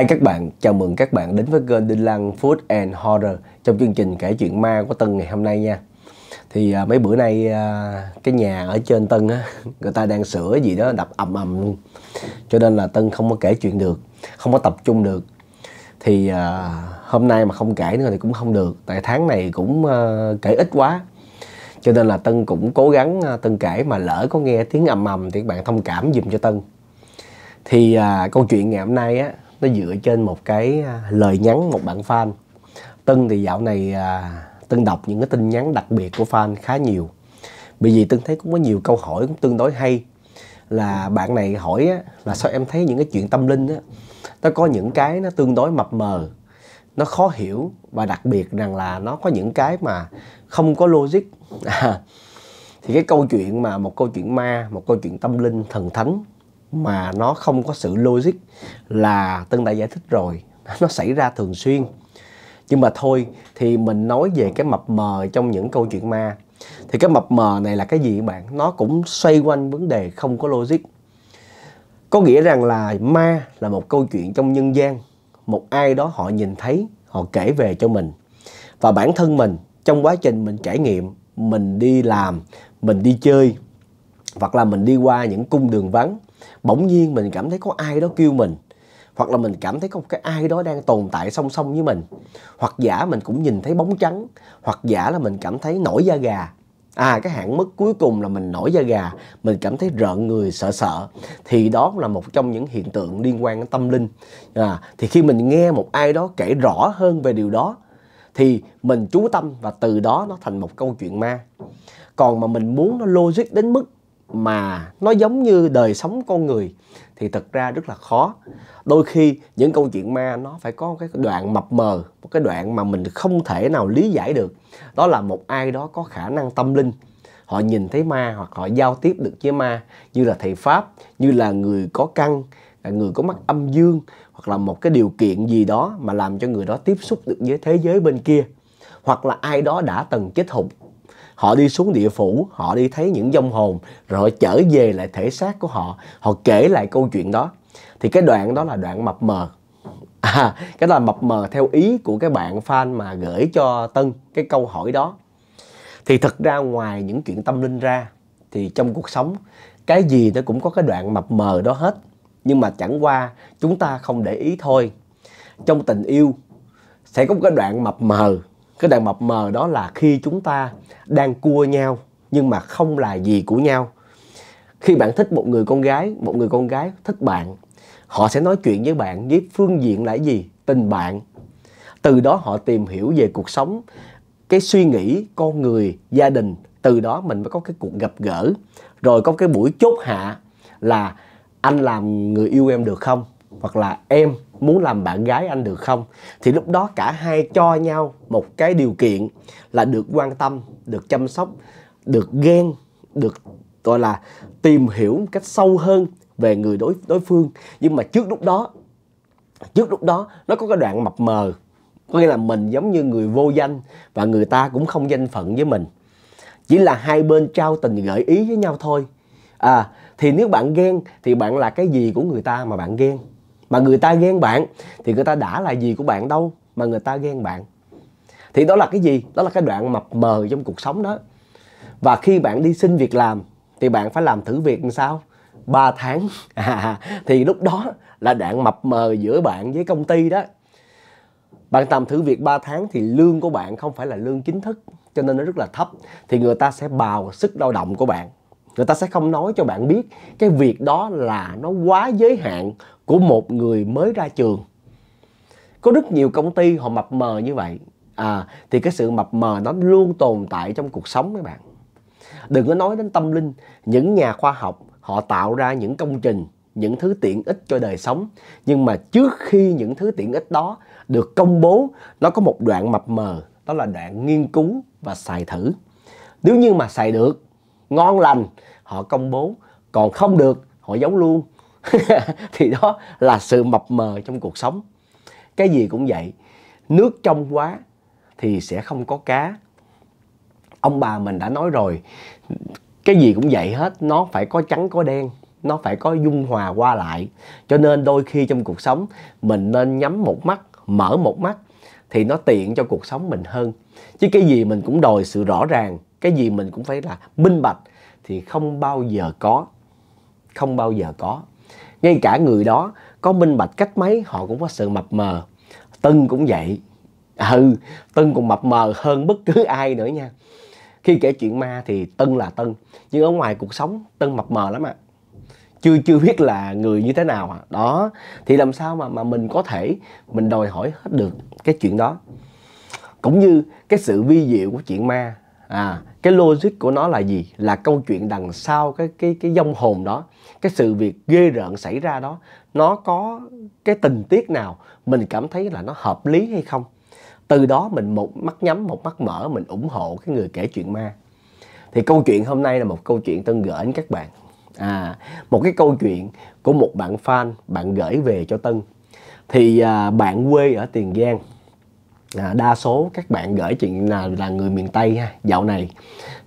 Hai các bạn, chào mừng các bạn đến với kênh Đinh Lăng Food and Horror trong chương trình kể chuyện ma của Tân ngày hôm nay nha. Thì à, mấy bữa nay à, cái nhà ở trên Tân á, người ta đang sửa gì đó đập ầm ầm luôn. Cho nên là Tân không có kể chuyện được, không có tập trung được. Thì à, hôm nay mà không kể nữa thì cũng không được, tại tháng này cũng à, kể ít quá. Cho nên là Tân cũng cố gắng à, Tân kể mà lỡ có nghe tiếng ầm ầm thì các bạn thông cảm dùm cho Tân. Thì à, câu chuyện ngày hôm nay á nó dựa trên một cái à, lời nhắn một bạn fan tân thì dạo này à, tân đọc những cái tin nhắn đặc biệt của fan khá nhiều bởi vì tân thấy cũng có nhiều câu hỏi cũng tương đối hay là bạn này hỏi á, là sao em thấy những cái chuyện tâm linh á, nó có những cái nó tương đối mập mờ nó khó hiểu và đặc biệt rằng là nó có những cái mà không có logic à, thì cái câu chuyện mà một câu chuyện ma một câu chuyện tâm linh thần thánh mà nó không có sự logic là Tân đã giải thích rồi nó xảy ra thường xuyên nhưng mà thôi thì mình nói về cái mập mờ trong những câu chuyện ma thì cái mập mờ này là cái gì bạn nó cũng xoay quanh vấn đề không có logic có nghĩa rằng là ma là một câu chuyện trong nhân gian một ai đó họ nhìn thấy họ kể về cho mình và bản thân mình trong quá trình mình trải nghiệm mình đi làm mình đi chơi hoặc là mình đi qua những cung đường vắng bỗng nhiên mình cảm thấy có ai đó kêu mình hoặc là mình cảm thấy có một cái ai đó đang tồn tại song song với mình hoặc giả mình cũng nhìn thấy bóng trắng hoặc giả là mình cảm thấy nổi da gà à cái hạn mức cuối cùng là mình nổi da gà mình cảm thấy rợn người sợ sợ thì đó là một trong những hiện tượng liên quan đến tâm linh à, thì khi mình nghe một ai đó kể rõ hơn về điều đó thì mình chú tâm và từ đó nó thành một câu chuyện ma còn mà mình muốn nó logic đến mức mà nó giống như đời sống con người thì thật ra rất là khó đôi khi những câu chuyện ma nó phải có cái đoạn mập mờ một cái đoạn mà mình không thể nào lý giải được đó là một ai đó có khả năng tâm linh họ nhìn thấy ma hoặc họ giao tiếp được với ma như là thầy pháp như là người có căn người có mắt âm dương hoặc là một cái điều kiện gì đó mà làm cho người đó tiếp xúc được với thế giới bên kia hoặc là ai đó đã từng chết hụt họ đi xuống địa phủ họ đi thấy những dông hồn rồi họ trở về lại thể xác của họ họ kể lại câu chuyện đó thì cái đoạn đó là đoạn mập mờ à, cái đó là mập mờ theo ý của cái bạn fan mà gửi cho tân cái câu hỏi đó thì thật ra ngoài những chuyện tâm linh ra thì trong cuộc sống cái gì nó cũng có cái đoạn mập mờ đó hết nhưng mà chẳng qua chúng ta không để ý thôi trong tình yêu sẽ có một cái đoạn mập mờ cái đàn mập mờ đó là khi chúng ta đang cua nhau nhưng mà không là gì của nhau khi bạn thích một người con gái một người con gái thích bạn họ sẽ nói chuyện với bạn với phương diện là gì tình bạn từ đó họ tìm hiểu về cuộc sống cái suy nghĩ con người gia đình từ đó mình mới có cái cuộc gặp gỡ rồi có cái buổi chốt hạ là anh làm người yêu em được không hoặc là em muốn làm bạn gái anh được không thì lúc đó cả hai cho nhau một cái điều kiện là được quan tâm được chăm sóc được ghen được gọi là tìm hiểu một cách sâu hơn về người đối đối phương nhưng mà trước lúc đó trước lúc đó nó có cái đoạn mập mờ có nghĩa là mình giống như người vô danh và người ta cũng không danh phận với mình chỉ là hai bên trao tình gợi ý với nhau thôi à thì nếu bạn ghen thì bạn là cái gì của người ta mà bạn ghen mà người ta ghen bạn thì người ta đã là gì của bạn đâu mà người ta ghen bạn thì đó là cái gì đó là cái đoạn mập mờ trong cuộc sống đó và khi bạn đi xin việc làm thì bạn phải làm thử việc làm sao 3 tháng à, thì lúc đó là đoạn mập mờ giữa bạn với công ty đó bạn làm thử việc 3 tháng thì lương của bạn không phải là lương chính thức cho nên nó rất là thấp thì người ta sẽ bào sức lao động của bạn người ta sẽ không nói cho bạn biết cái việc đó là nó quá giới hạn của một người mới ra trường có rất nhiều công ty họ mập mờ như vậy à, thì cái sự mập mờ nó luôn tồn tại trong cuộc sống các bạn đừng có nói đến tâm linh những nhà khoa học họ tạo ra những công trình những thứ tiện ích cho đời sống nhưng mà trước khi những thứ tiện ích đó được công bố nó có một đoạn mập mờ đó là đoạn nghiên cứu và xài thử nếu như mà xài được ngon lành họ công bố còn không được họ giấu luôn thì đó là sự mập mờ trong cuộc sống cái gì cũng vậy nước trong quá thì sẽ không có cá ông bà mình đã nói rồi cái gì cũng vậy hết nó phải có trắng có đen nó phải có dung hòa qua lại cho nên đôi khi trong cuộc sống mình nên nhắm một mắt mở một mắt thì nó tiện cho cuộc sống mình hơn chứ cái gì mình cũng đòi sự rõ ràng cái gì mình cũng phải là minh bạch thì không bao giờ có không bao giờ có ngay cả người đó có minh bạch cách mấy họ cũng có sự mập mờ tân cũng vậy ừ tân cũng mập mờ hơn bất cứ ai nữa nha khi kể chuyện ma thì tân là tân nhưng ở ngoài cuộc sống tân mập mờ lắm ạ à. chưa chưa biết là người như thế nào à. đó thì làm sao mà mà mình có thể mình đòi hỏi hết được cái chuyện đó cũng như cái sự vi diệu của chuyện ma à cái logic của nó là gì là câu chuyện đằng sau cái cái cái dông hồn đó cái sự việc ghê rợn xảy ra đó nó có cái tình tiết nào mình cảm thấy là nó hợp lý hay không từ đó mình một mắt nhắm một mắt mở mình ủng hộ cái người kể chuyện ma thì câu chuyện hôm nay là một câu chuyện tân gửi đến các bạn à một cái câu chuyện của một bạn fan bạn gửi về cho tân thì à, bạn quê ở tiền giang à, đa số các bạn gửi chuyện là là người miền Tây ha dạo này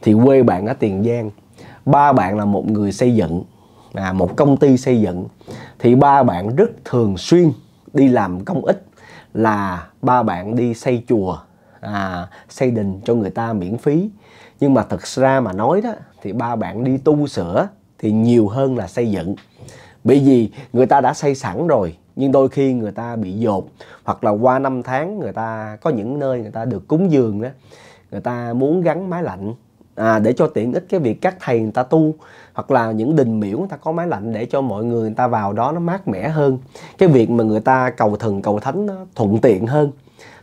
thì quê bạn ở Tiền Giang ba bạn là một người xây dựng à, một công ty xây dựng thì ba bạn rất thường xuyên đi làm công ích là ba bạn đi xây chùa à, xây đình cho người ta miễn phí nhưng mà thật ra mà nói đó thì ba bạn đi tu sửa thì nhiều hơn là xây dựng bởi vì người ta đã xây sẵn rồi nhưng đôi khi người ta bị dột hoặc là qua năm tháng người ta có những nơi người ta được cúng dường đó người ta muốn gắn máy lạnh à, để cho tiện ích cái việc các thầy người ta tu hoặc là những đình miễu người ta có máy lạnh để cho mọi người người ta vào đó nó mát mẻ hơn cái việc mà người ta cầu thần cầu thánh nó thuận tiện hơn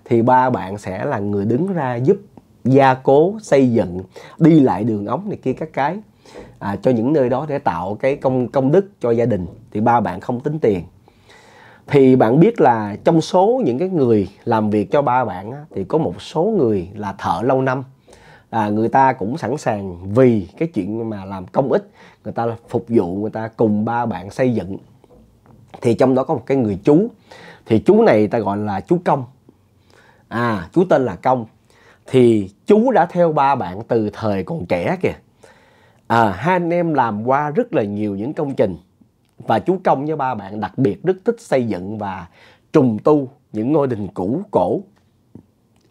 thì ba bạn sẽ là người đứng ra giúp gia cố xây dựng đi lại đường ống này kia các cái à, cho những nơi đó để tạo cái công công đức cho gia đình thì ba bạn không tính tiền thì bạn biết là trong số những cái người làm việc cho ba bạn thì có một số người là thợ lâu năm à, người ta cũng sẵn sàng vì cái chuyện mà làm công ích người ta phục vụ người ta cùng ba bạn xây dựng thì trong đó có một cái người chú thì chú này ta gọi là chú công à chú tên là công thì chú đã theo ba bạn từ thời còn trẻ kìa à, hai anh em làm qua rất là nhiều những công trình và chú Công với ba bạn đặc biệt rất thích xây dựng và trùng tu những ngôi đình cũ cổ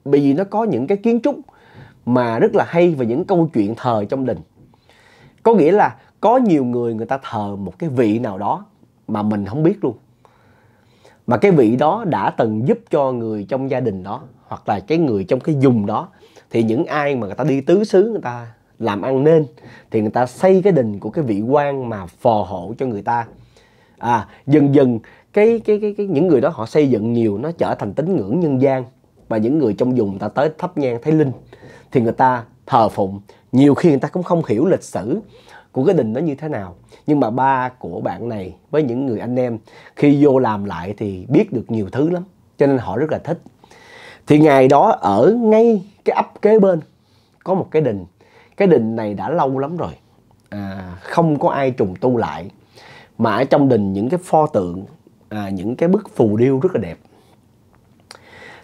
bởi vì nó có những cái kiến trúc mà rất là hay về những câu chuyện thờ trong đình có nghĩa là có nhiều người người ta thờ một cái vị nào đó mà mình không biết luôn mà cái vị đó đã từng giúp cho người trong gia đình đó hoặc là cái người trong cái vùng đó thì những ai mà người ta đi tứ xứ người ta làm ăn nên thì người ta xây cái đình của cái vị quan mà phò hộ cho người ta à dần dần cái cái cái, cái những người đó họ xây dựng nhiều nó trở thành tín ngưỡng nhân gian và những người trong vùng ta tới thắp nhang thấy linh thì người ta thờ phụng nhiều khi người ta cũng không hiểu lịch sử của cái đình nó như thế nào nhưng mà ba của bạn này với những người anh em khi vô làm lại thì biết được nhiều thứ lắm cho nên họ rất là thích thì ngày đó ở ngay cái ấp kế bên có một cái đình cái đình này đã lâu lắm rồi à, không có ai trùng tu lại mà ở trong đình những cái pho tượng à, những cái bức phù điêu rất là đẹp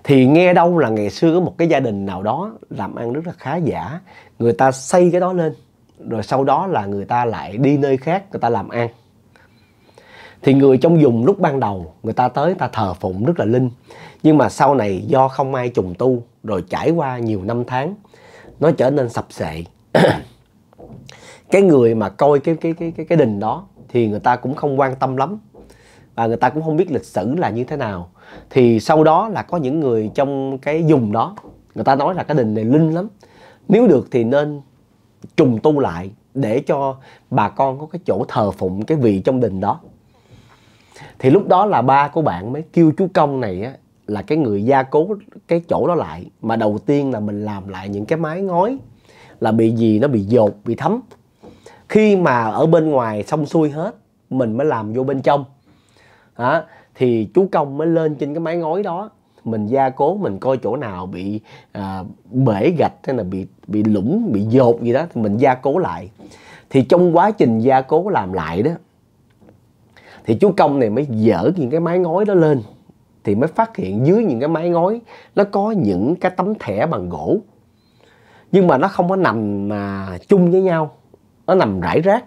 thì nghe đâu là ngày xưa có một cái gia đình nào đó làm ăn rất là khá giả người ta xây cái đó lên rồi sau đó là người ta lại đi nơi khác người ta làm ăn thì người trong dùng lúc ban đầu người ta tới người ta thờ phụng rất là linh nhưng mà sau này do không ai trùng tu rồi trải qua nhiều năm tháng nó trở nên sập sệ cái người mà coi cái cái cái cái cái đình đó thì người ta cũng không quan tâm lắm và người ta cũng không biết lịch sử là như thế nào thì sau đó là có những người trong cái vùng đó người ta nói là cái đình này linh lắm nếu được thì nên trùng tu lại để cho bà con có cái chỗ thờ phụng cái vị trong đình đó thì lúc đó là ba của bạn mới kêu chú công này á, là cái người gia cố cái chỗ đó lại mà đầu tiên là mình làm lại những cái mái ngói là bị gì nó bị dột bị thấm khi mà ở bên ngoài xong xuôi hết mình mới làm vô bên trong đó, thì chú công mới lên trên cái mái ngói đó mình gia cố mình coi chỗ nào bị à, bể gạch hay là bị bị lủng bị dột gì đó thì mình gia cố lại thì trong quá trình gia cố làm lại đó thì chú công này mới dở những cái mái ngói đó lên thì mới phát hiện dưới những cái mái ngói nó có những cái tấm thẻ bằng gỗ nhưng mà nó không có nằm mà chung với nhau nó nằm rải rác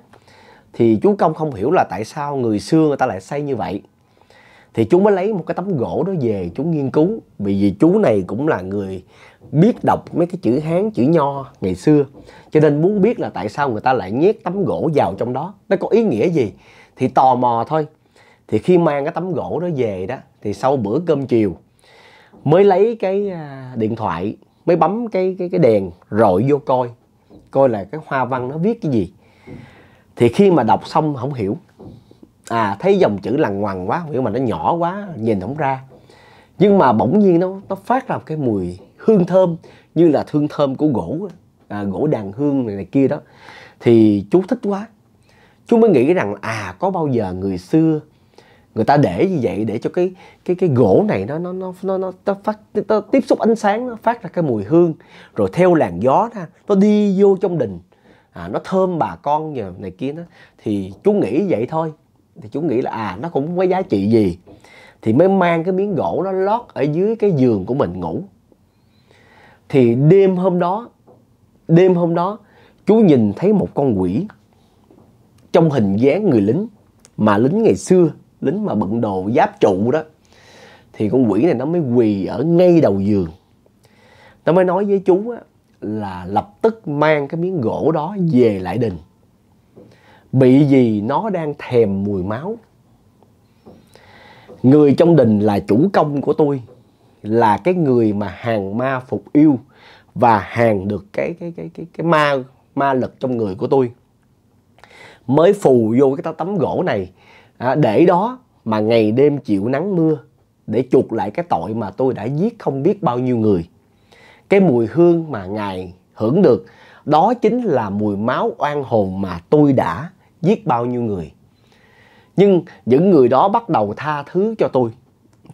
thì chú công không hiểu là tại sao người xưa người ta lại xây như vậy thì chú mới lấy một cái tấm gỗ đó về chú nghiên cứu vì vì chú này cũng là người biết đọc mấy cái chữ hán chữ nho ngày xưa cho nên muốn biết là tại sao người ta lại nhét tấm gỗ vào trong đó nó có ý nghĩa gì thì tò mò thôi thì khi mang cái tấm gỗ đó về đó thì sau bữa cơm chiều mới lấy cái à, điện thoại mới bấm cái cái cái đèn rọi vô coi coi là cái hoa văn nó viết cái gì thì khi mà đọc xong không hiểu à thấy dòng chữ lằng ngoằng quá không hiểu mà nó nhỏ quá nhìn không ra nhưng mà bỗng nhiên nó nó phát ra một cái mùi hương thơm như là hương thơm của gỗ à, gỗ đàn hương này, này kia đó thì chú thích quá chú mới nghĩ rằng à có bao giờ người xưa người ta để như vậy để cho cái cái cái gỗ này nó nó nó nó, nó, nó phát nó tiếp xúc ánh sáng nó phát ra cái mùi hương rồi theo làn gió ra nó đi vô trong đình à, nó thơm bà con nhờ này kia nó thì chú nghĩ vậy thôi thì chú nghĩ là à nó cũng không có giá trị gì thì mới mang cái miếng gỗ nó lót ở dưới cái giường của mình ngủ thì đêm hôm đó đêm hôm đó chú nhìn thấy một con quỷ trong hình dáng người lính mà lính ngày xưa lính mà bận đồ giáp trụ đó thì con quỷ này nó mới quỳ ở ngay đầu giường nó mới nói với chú á, là lập tức mang cái miếng gỗ đó về lại đình bị gì nó đang thèm mùi máu người trong đình là chủ công của tôi là cái người mà hàng ma phục yêu và hàng được cái cái cái cái cái ma ma lực trong người của tôi mới phù vô cái tấm gỗ này à, để đó mà ngày đêm chịu nắng mưa để chuộc lại cái tội mà tôi đã giết không biết bao nhiêu người. Cái mùi hương mà Ngài hưởng được đó chính là mùi máu oan hồn mà tôi đã giết bao nhiêu người. Nhưng những người đó bắt đầu tha thứ cho tôi,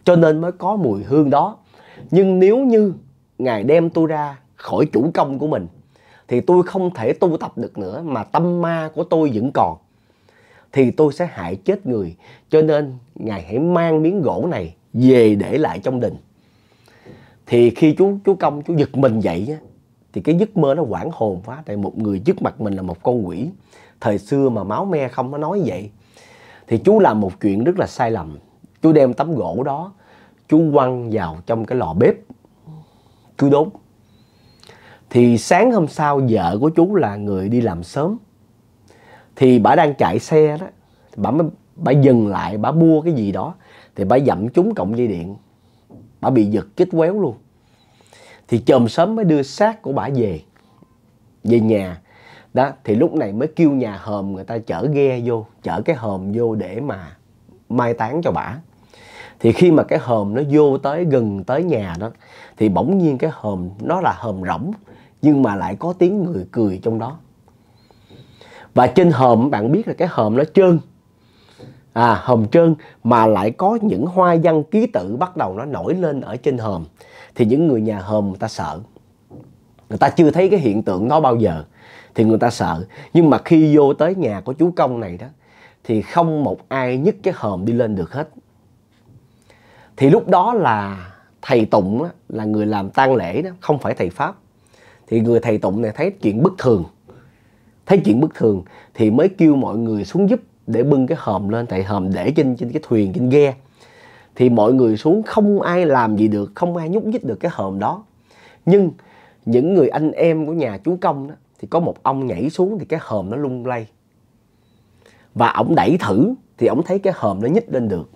cho nên mới có mùi hương đó. Nhưng nếu như Ngài đem tôi ra khỏi chủ công của mình, thì tôi không thể tu tập được nữa mà tâm ma của tôi vẫn còn thì tôi sẽ hại chết người. Cho nên Ngài hãy mang miếng gỗ này về để lại trong đình. Thì khi chú chú Công chú giật mình dậy á, thì cái giấc mơ nó quảng hồn quá. Tại một người trước mặt mình là một con quỷ. Thời xưa mà máu me không có nói vậy. Thì chú làm một chuyện rất là sai lầm. Chú đem tấm gỗ đó, chú quăng vào trong cái lò bếp. Chú đốt. Thì sáng hôm sau vợ của chú là người đi làm sớm thì bà đang chạy xe đó bà mới bà dừng lại bà mua cái gì đó thì bà dậm trúng cọng dây điện bà bị giật chích quéo luôn thì chòm sớm mới đưa xác của bà về về nhà đó thì lúc này mới kêu nhà hòm người ta chở ghe vô chở cái hòm vô để mà mai táng cho bà thì khi mà cái hòm nó vô tới gần tới nhà đó thì bỗng nhiên cái hòm nó là hòm rỗng nhưng mà lại có tiếng người cười trong đó và trên hòm bạn biết là cái hòm nó trơn à hòm trơn mà lại có những hoa văn ký tự bắt đầu nó nổi lên ở trên hòm thì những người nhà hòm người ta sợ người ta chưa thấy cái hiện tượng đó bao giờ thì người ta sợ nhưng mà khi vô tới nhà của chú công này đó thì không một ai nhấc cái hòm đi lên được hết thì lúc đó là thầy tụng đó, là người làm tang lễ đó không phải thầy pháp thì người thầy tụng này thấy chuyện bất thường thấy chuyện bất thường thì mới kêu mọi người xuống giúp để bưng cái hòm lên tại hòm để trên trên cái thuyền trên ghe thì mọi người xuống không ai làm gì được không ai nhúc nhích được cái hòm đó nhưng những người anh em của nhà chú công đó thì có một ông nhảy xuống thì cái hòm nó lung lay và ổng đẩy thử thì ổng thấy cái hòm nó nhích lên được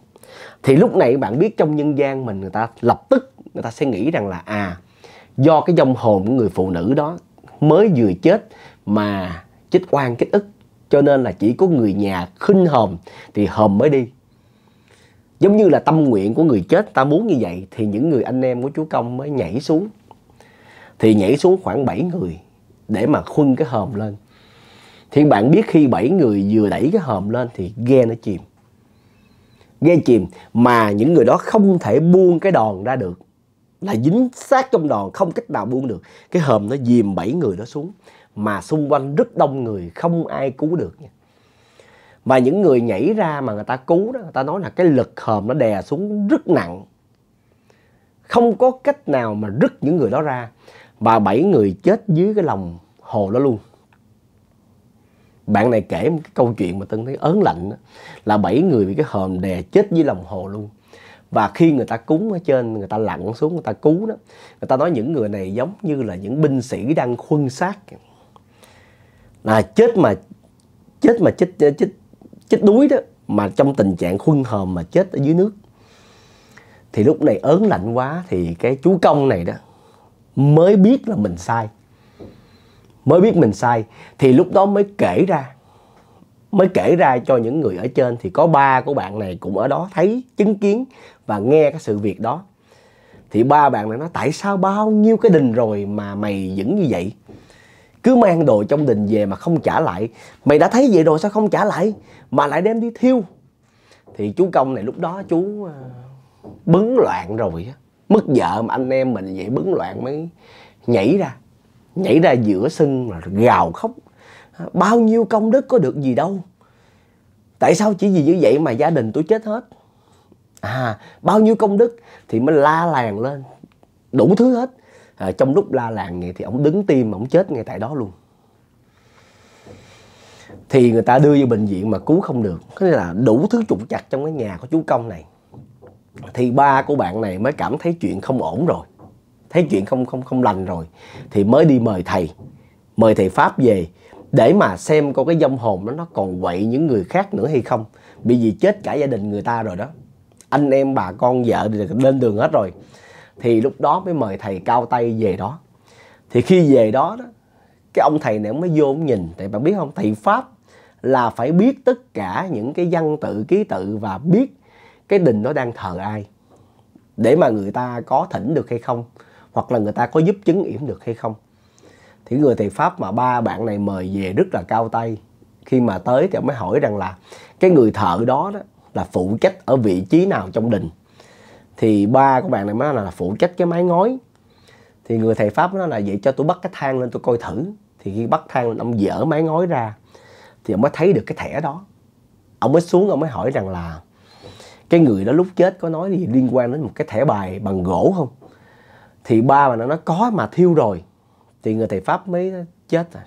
thì lúc này bạn biết trong nhân gian mình người ta lập tức người ta sẽ nghĩ rằng là à do cái dòng hồn của người phụ nữ đó mới vừa chết mà chích oan kích ức cho nên là chỉ có người nhà khinh hòm thì hòm mới đi giống như là tâm nguyện của người chết ta muốn như vậy thì những người anh em của chú công mới nhảy xuống thì nhảy xuống khoảng 7 người để mà khuân cái hòm lên thì bạn biết khi 7 người vừa đẩy cái hòm lên thì ghe nó chìm ghe chìm mà những người đó không thể buông cái đòn ra được là dính sát trong đòn không cách nào buông được cái hòm nó dìm 7 người đó xuống mà xung quanh rất đông người không ai cứu được nha và những người nhảy ra mà người ta cứu đó người ta nói là cái lực hòm nó đè xuống rất nặng không có cách nào mà rứt những người đó ra và bảy người chết dưới cái lòng hồ đó luôn bạn này kể một cái câu chuyện mà tôi thấy ớn lạnh đó, là bảy người bị cái hòm đè chết dưới lòng hồ luôn và khi người ta cúng ở trên người ta lặn xuống người ta cứu đó người ta nói những người này giống như là những binh sĩ đang khuân sát mà chết mà chết mà chết chết chết, đuối đó mà trong tình trạng khuân hờm mà chết ở dưới nước thì lúc này ớn lạnh quá thì cái chú công này đó mới biết là mình sai mới biết mình sai thì lúc đó mới kể ra mới kể ra cho những người ở trên thì có ba của bạn này cũng ở đó thấy chứng kiến và nghe cái sự việc đó thì ba bạn này nói tại sao bao nhiêu cái đình rồi mà mày vẫn như vậy cứ mang đồ trong đình về mà không trả lại mày đã thấy vậy rồi sao không trả lại mà lại đem đi thiêu thì chú công này lúc đó chú ờ, bấn loạn rồi á mất vợ mà anh em mình vậy bấn loạn mới nhảy ra nhảy ra giữa sân là gào khóc ờ, bao nhiêu công đức có được gì đâu tại sao chỉ vì như vậy mà gia đình tôi chết hết à bao nhiêu công đức thì mới la làng lên đủ thứ hết à, trong lúc la làng vậy thì ông đứng tim ông chết ngay tại đó luôn thì người ta đưa vô bệnh viện mà cứu không được có nghĩa là đủ thứ trục chặt trong cái nhà của chú công này thì ba của bạn này mới cảm thấy chuyện không ổn rồi thấy chuyện không không không lành rồi thì mới đi mời thầy mời thầy pháp về để mà xem coi cái dâm hồn đó nó còn quậy những người khác nữa hay không bị gì chết cả gia đình người ta rồi đó anh em bà con vợ lên đường hết rồi thì lúc đó mới mời thầy cao tay về đó thì khi về đó đó cái ông thầy này mới vô nhìn tại bạn biết không thầy pháp là phải biết tất cả những cái văn tự ký tự và biết cái đình nó đang thờ ai để mà người ta có thỉnh được hay không hoặc là người ta có giúp chứng yểm được hay không thì người thầy pháp mà ba bạn này mời về rất là cao tay khi mà tới thì ông mới hỏi rằng là cái người thợ đó đó là phụ trách ở vị trí nào trong đình thì ba của bạn này mới là phụ trách cái mái ngói thì người thầy pháp nó là vậy cho tôi bắt cái thang lên tôi coi thử thì khi bắt thang lên ông dở mái ngói ra thì ông mới thấy được cái thẻ đó ông mới xuống ông mới hỏi rằng là cái người đó lúc chết có nói gì liên quan đến một cái thẻ bài bằng gỗ không thì ba mà nó nói có mà thiêu rồi thì người thầy pháp mới chết rồi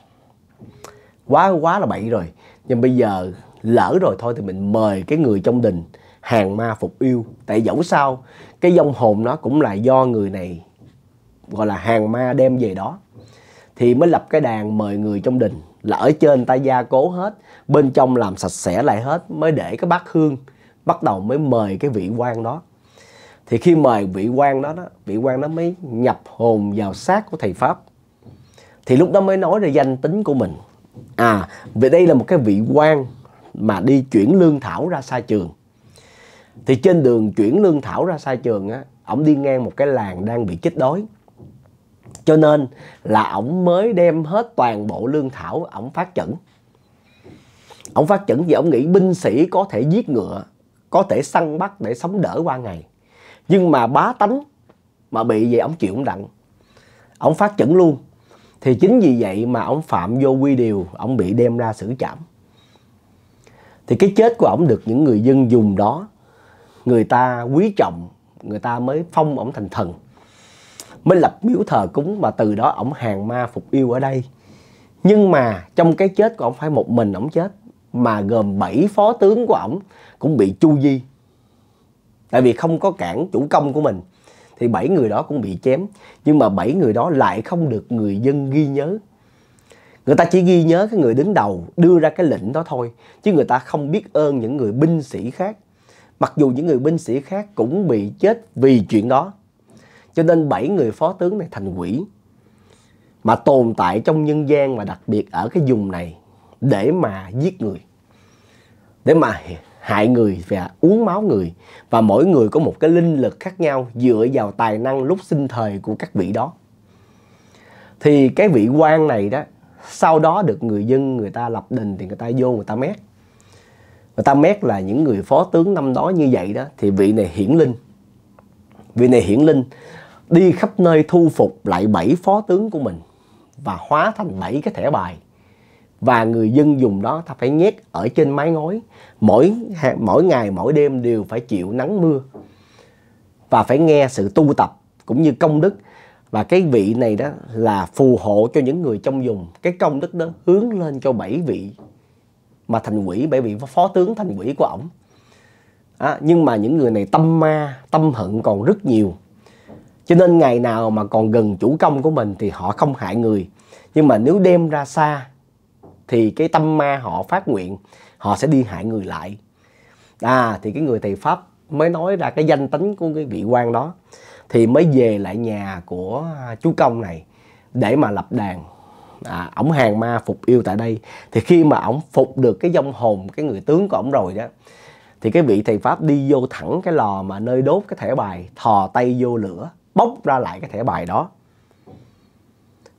quá quá là bậy rồi nhưng bây giờ lỡ rồi thôi thì mình mời cái người trong đình hàng ma phục yêu tại dẫu sao cái dòng hồn nó cũng là do người này gọi là hàng ma đem về đó thì mới lập cái đàn mời người trong đình là ở trên ta gia cố hết bên trong làm sạch sẽ lại hết mới để cái bát hương bắt đầu mới mời cái vị quan đó thì khi mời vị quan đó, đó vị quan đó mới nhập hồn vào xác của thầy pháp thì lúc đó mới nói ra danh tính của mình à vì đây là một cái vị quan mà đi chuyển lương thảo ra xa trường thì trên đường chuyển lương thảo ra sai trường á ổng đi ngang một cái làng đang bị chết đói cho nên là ổng mới đem hết toàn bộ lương thảo ổng phát chẩn ổng phát chẩn vì ổng nghĩ binh sĩ có thể giết ngựa có thể săn bắt để sống đỡ qua ngày nhưng mà bá tánh mà bị vậy ổng chịu ổng đặng ổng phát chẩn luôn thì chính vì vậy mà ổng phạm vô quy điều ổng bị đem ra xử trảm thì cái chết của ổng được những người dân dùng đó người ta quý trọng người ta mới phong ổng thành thần mới lập miếu thờ cúng mà từ đó ổng hàng ma phục yêu ở đây nhưng mà trong cái chết của ổng phải một mình ổng chết mà gồm 7 phó tướng của ổng cũng bị chu di tại vì không có cản chủ công của mình thì bảy người đó cũng bị chém nhưng mà bảy người đó lại không được người dân ghi nhớ người ta chỉ ghi nhớ cái người đứng đầu đưa ra cái lệnh đó thôi chứ người ta không biết ơn những người binh sĩ khác Mặc dù những người binh sĩ khác cũng bị chết vì chuyện đó. Cho nên bảy người phó tướng này thành quỷ mà tồn tại trong nhân gian và đặc biệt ở cái vùng này để mà giết người. Để mà hại người và uống máu người và mỗi người có một cái linh lực khác nhau dựa vào tài năng lúc sinh thời của các vị đó. Thì cái vị quan này đó sau đó được người dân người ta lập đình thì người ta vô người ta mét và ta mét là những người phó tướng năm đó như vậy đó thì vị này hiển linh vị này hiển linh đi khắp nơi thu phục lại bảy phó tướng của mình và hóa thành bảy cái thẻ bài và người dân dùng đó ta phải nhét ở trên mái ngói mỗi mỗi ngày mỗi đêm đều phải chịu nắng mưa và phải nghe sự tu tập cũng như công đức và cái vị này đó là phù hộ cho những người trong dùng cái công đức đó hướng lên cho bảy vị mà thành quỷ bởi vì phó tướng thành quỷ của ổng à, nhưng mà những người này tâm ma tâm hận còn rất nhiều cho nên ngày nào mà còn gần chủ công của mình thì họ không hại người nhưng mà nếu đem ra xa thì cái tâm ma họ phát nguyện họ sẽ đi hại người lại à thì cái người thầy pháp mới nói ra cái danh tính của cái vị quan đó thì mới về lại nhà của chú công này để mà lập đàn à, ổng hàng ma phục yêu tại đây thì khi mà ổng phục được cái dông hồn cái người tướng của ổng rồi đó thì cái vị thầy pháp đi vô thẳng cái lò mà nơi đốt cái thẻ bài thò tay vô lửa bóc ra lại cái thẻ bài đó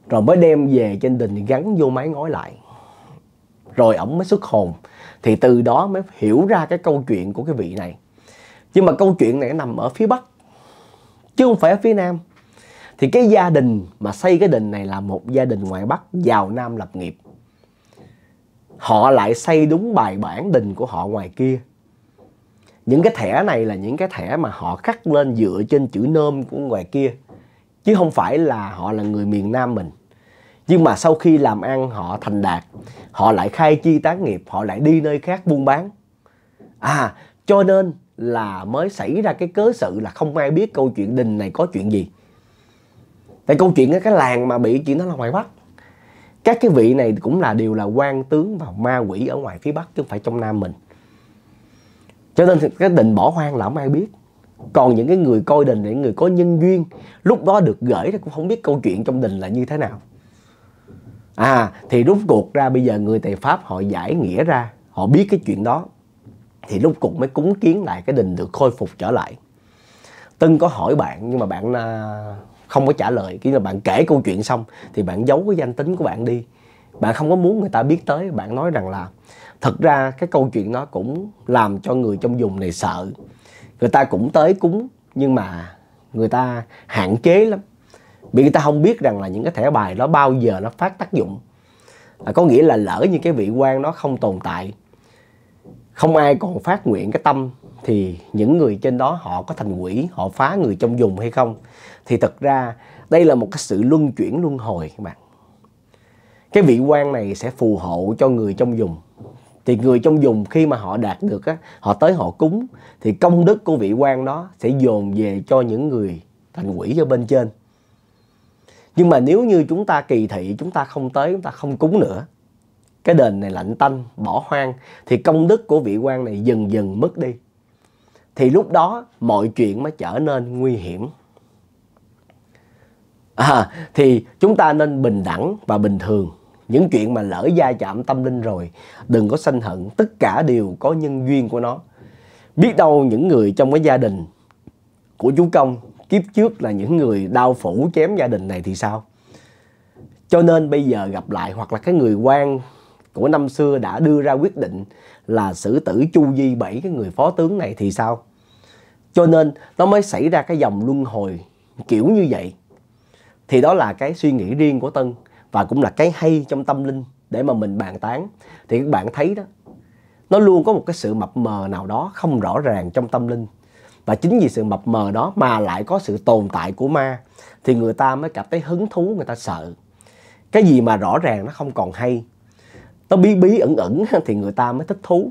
rồi mới đem về trên đình gắn vô máy ngói lại rồi ổng mới xuất hồn thì từ đó mới hiểu ra cái câu chuyện của cái vị này nhưng mà câu chuyện này nằm ở phía bắc chứ không phải ở phía nam thì cái gia đình mà xây cái đình này là một gia đình ngoại Bắc giàu nam lập nghiệp họ lại xây đúng bài bản đình của họ ngoài kia những cái thẻ này là những cái thẻ mà họ khắc lên dựa trên chữ nôm của ngoài kia chứ không phải là họ là người miền Nam mình nhưng mà sau khi làm ăn họ thành đạt họ lại khai chi tán nghiệp họ lại đi nơi khác buôn bán à cho nên là mới xảy ra cái cớ sự là không ai biết câu chuyện đình này có chuyện gì tại câu chuyện cái làng mà bị chuyện đó là ngoài bắc các cái vị này cũng là đều là quan tướng và ma quỷ ở ngoài phía bắc chứ không phải trong nam mình cho nên cái đình bỏ hoang là không ai biết còn những cái người coi đình những người có nhân duyên lúc đó được gửi thì cũng không biết câu chuyện trong đình là như thế nào à thì rút cuộc ra bây giờ người tề pháp họ giải nghĩa ra họ biết cái chuyện đó thì lúc cuộc mới cúng kiến lại cái đình được khôi phục trở lại tân có hỏi bạn nhưng mà bạn à, không có trả lời khi là bạn kể câu chuyện xong thì bạn giấu cái danh tính của bạn đi bạn không có muốn người ta biết tới bạn nói rằng là thật ra cái câu chuyện nó cũng làm cho người trong vùng này sợ người ta cũng tới cúng nhưng mà người ta hạn chế lắm vì người ta không biết rằng là những cái thẻ bài đó bao giờ nó phát tác dụng à, có nghĩa là lỡ như cái vị quan nó không tồn tại không ai còn phát nguyện cái tâm thì những người trên đó họ có thành quỷ họ phá người trong dùng hay không thì thật ra đây là một cái sự luân chuyển luân hồi các bạn cái vị quan này sẽ phù hộ cho người trong dùng thì người trong dùng khi mà họ đạt được á, họ tới họ cúng thì công đức của vị quan đó sẽ dồn về cho những người thành quỷ ở bên trên nhưng mà nếu như chúng ta kỳ thị chúng ta không tới chúng ta không cúng nữa cái đền này lạnh tanh bỏ hoang thì công đức của vị quan này dần dần mất đi thì lúc đó mọi chuyện mới trở nên nguy hiểm. À, thì chúng ta nên bình đẳng và bình thường. Những chuyện mà lỡ gia chạm tâm linh rồi, đừng có sanh hận, tất cả đều có nhân duyên của nó. Biết đâu những người trong cái gia đình của chú Công kiếp trước là những người đau phủ chém gia đình này thì sao? Cho nên bây giờ gặp lại hoặc là cái người quan của năm xưa đã đưa ra quyết định là xử tử chu di bảy cái người phó tướng này thì sao cho nên nó mới xảy ra cái dòng luân hồi kiểu như vậy thì đó là cái suy nghĩ riêng của tân và cũng là cái hay trong tâm linh để mà mình bàn tán thì các bạn thấy đó nó luôn có một cái sự mập mờ nào đó không rõ ràng trong tâm linh và chính vì sự mập mờ đó mà lại có sự tồn tại của ma thì người ta mới cảm thấy hứng thú người ta sợ cái gì mà rõ ràng nó không còn hay nó bí bí ẩn ẩn thì người ta mới thích thú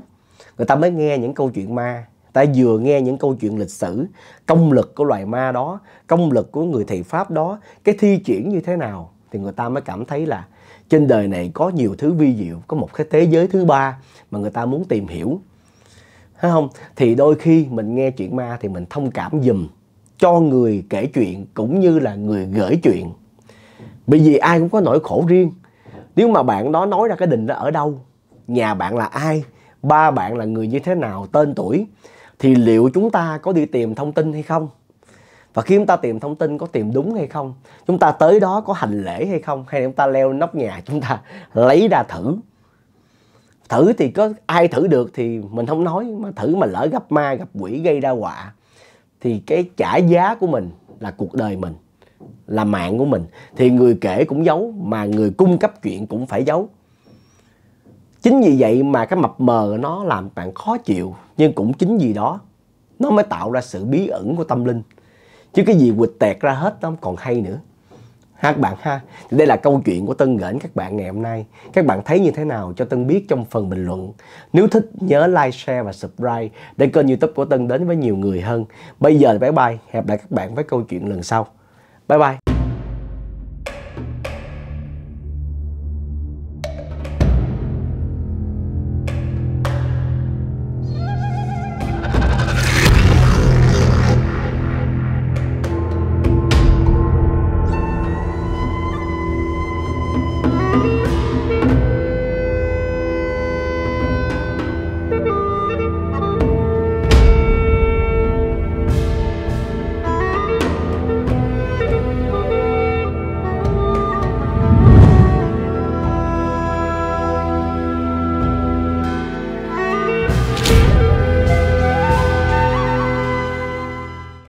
người ta mới nghe những câu chuyện ma ta vừa nghe những câu chuyện lịch sử công lực của loài ma đó công lực của người thầy pháp đó cái thi chuyển như thế nào thì người ta mới cảm thấy là trên đời này có nhiều thứ vi diệu có một cái thế giới thứ ba mà người ta muốn tìm hiểu Thấy không thì đôi khi mình nghe chuyện ma thì mình thông cảm dùm cho người kể chuyện cũng như là người gửi chuyện bởi vì ai cũng có nỗi khổ riêng nếu mà bạn đó nói ra cái đình đó ở đâu nhà bạn là ai ba bạn là người như thế nào tên tuổi thì liệu chúng ta có đi tìm thông tin hay không và khi chúng ta tìm thông tin có tìm đúng hay không chúng ta tới đó có hành lễ hay không hay là chúng ta leo nóc nhà chúng ta lấy ra thử thử thì có ai thử được thì mình không nói mà thử mà lỡ gặp ma gặp quỷ gây ra họa thì cái trả giá của mình là cuộc đời mình là mạng của mình thì người kể cũng giấu mà người cung cấp chuyện cũng phải giấu chính vì vậy mà cái mập mờ nó làm bạn khó chịu nhưng cũng chính vì đó nó mới tạo ra sự bí ẩn của tâm linh chứ cái gì quịch tẹt ra hết nó còn hay nữa ha các bạn ha thì đây là câu chuyện của tân gửi các bạn ngày hôm nay các bạn thấy như thế nào cho tân biết trong phần bình luận nếu thích nhớ like share và subscribe để kênh youtube của tân đến với nhiều người hơn bây giờ bye bye hẹn gặp lại các bạn với câu chuyện lần sau Bye bye.